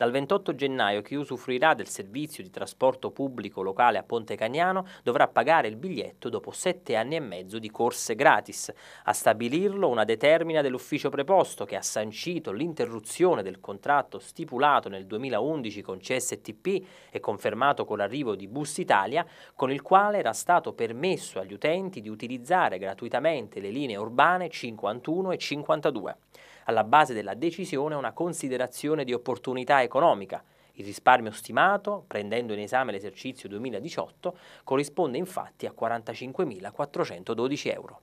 Dal 28 gennaio chi usufruirà del servizio di trasporto pubblico locale a Ponte Cagnano dovrà pagare il biglietto dopo sette anni e mezzo di corse gratis. A stabilirlo una determina dell'ufficio preposto che ha sancito l'interruzione del contratto stipulato nel 2011 con CSTP e confermato con l'arrivo di Bus Italia, con il quale era stato permesso agli utenti di utilizzare gratuitamente le linee urbane 51 e 52. Alla base della decisione una considerazione di opportunità economica economica. Il risparmio stimato, prendendo in esame l'esercizio 2018, corrisponde infatti a 45.412 euro.